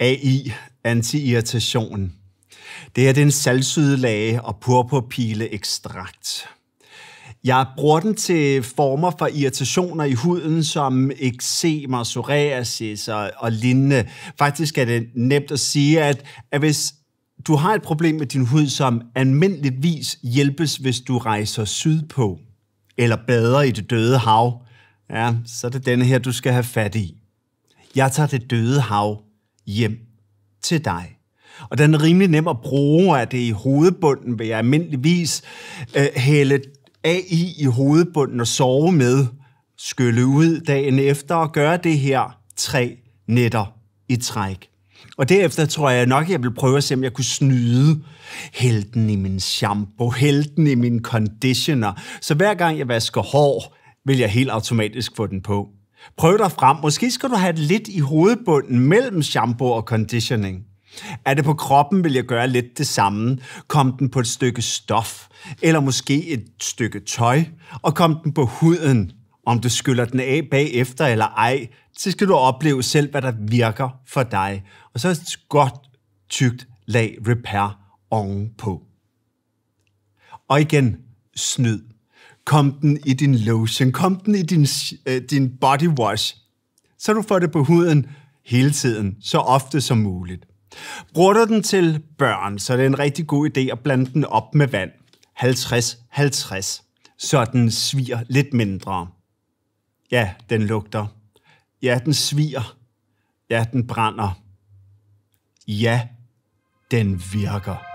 AI, antiirritation. Det det er en salsydelage og purpurpile ekstrakt. Jeg bruger den til former for irritationer i huden, som og psoriasis og, og lignende. Faktisk er det nemt at sige, at, at hvis du har et problem med din hud, som almindeligvis hjælpes, hvis du rejser sydpå, eller bader i det døde hav, ja, så er det denne her, du skal have fat i. Jeg tager det døde hav hjem til dig. Og den er rimelig nem at bruge, at det i hovedbunden vil jeg almindeligvis øh, hælde AI i hovedbunden og sove med, skylle ud dagen efter og gøre det her tre nætter i træk. Og derefter tror jeg nok, jeg vil prøve at se, om jeg kunne snyde helten i min shampoo, helten i min conditioner. Så hver gang jeg vasker hår, vil jeg helt automatisk få den på. Prøv dig frem. Måske skal du have det lidt i hovedbunden mellem shampoo og conditioning. Er det på kroppen, vil jeg gøre lidt det samme. Kom den på et stykke stof, eller måske et stykke tøj, og kom den på huden. Om du skyller den af bagefter eller ej, så skal du opleve selv, hvad der virker for dig. Og så et godt tykt lag repair ovenpå. Og igen, snyd kom den i din lotion, kom den i din, øh, din body wash, så du får det på huden hele tiden, så ofte som muligt. Bruger du den til børn, så er det en rigtig god idé at blande den op med vand. 50-50, så den sviger lidt mindre. Ja, den lugter. Ja, den sviger. Ja, den brænder. Ja, den virker.